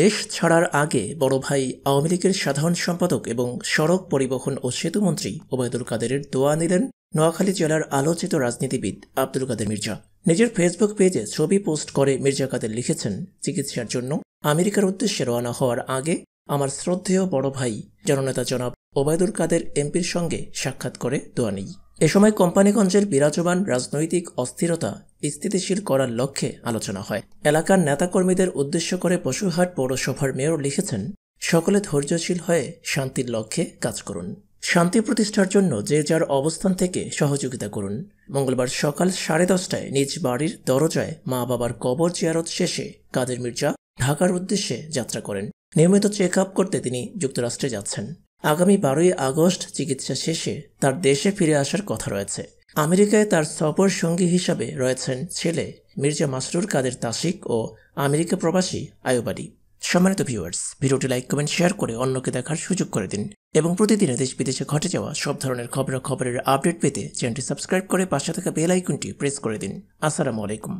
দেশ ছাড়ার আগে বড় ভাই আওয়ামী লীগের সাধারণ সম্পাদক এবং সড়ক পরিবহন ও সেতুমন্ত্রী ওবায়দুল কাদেরের দোয়া নিলেন নোয়াখালী জেলার আলোচিত রাজনীতিবিদ আব্দুল কাদের মির্জা নিজের ফেসবুক পেজে ছবি পোস্ট করে মির্জা কাদের লিখেছেন চিকিৎসার জন্য আমেরিকার উদ্দেশ্যে রওনা হওয়ার আগে আমার শ্রদ্ধেয় বড় ভাই জননেতা জনাব ওবায়দুল কাদের এমপির সঙ্গে সাক্ষাৎ করে দোয়া নেই এ সময় কোম্পানিগঞ্জের বিরাজমান রাজনৈতিক অস্থিরতা স্থিতিশীল করার লক্ষ্যে আলোচনা হয় এলাকার নেতাকর্মীদের উদ্দেশ্য করে পশুহাট পৌরসভার মেয়র লিখেছেন সকলে ধৈর্যশীল হয়ে শান্তির লক্ষ্যে কাজ করুন শান্তি প্রতিষ্ঠার জন্য যে যার অবস্থান থেকে সহযোগিতা করুন মঙ্গলবার সকাল সাড়ে দশটায় নিজ বাড়ির দরজায় মা বাবার কবর জিয়ারত শেষে কাদের মির্জা ঢাকার উদ্দেশ্যে যাত্রা করেন নিয়মিত চেক আপ করতে তিনি যুক্তরাষ্ট্রে যাচ্ছেন আগামী বারোই আগস্ট চিকিৎসা শেষে তার দেশে ফিরে আসার কথা রয়েছে আমেরিকায় তার সফর সঙ্গী হিসাবে রয়েছেন ছেলে মির্জা মাসরুর কাদের তাসিক ও আমেরিকা প্রবাসী আয়ুবাড়ি সম্মানিত ভিউয়ার্স ভিডিওটি লাইক কমেন্ট শেয়ার করে অন্যকে দেখার সুযোগ করে দিন এবং প্রতিদিন দেশ বিদেশে ঘটে যাওয়া সব ধরনের খবরাখবরের আপডেট পেতে চ্যানেলটি সাবস্ক্রাইব করে পাশে থাকা বেল আইকনটি প্রেস করে দিন আসসালামু আলাইকুম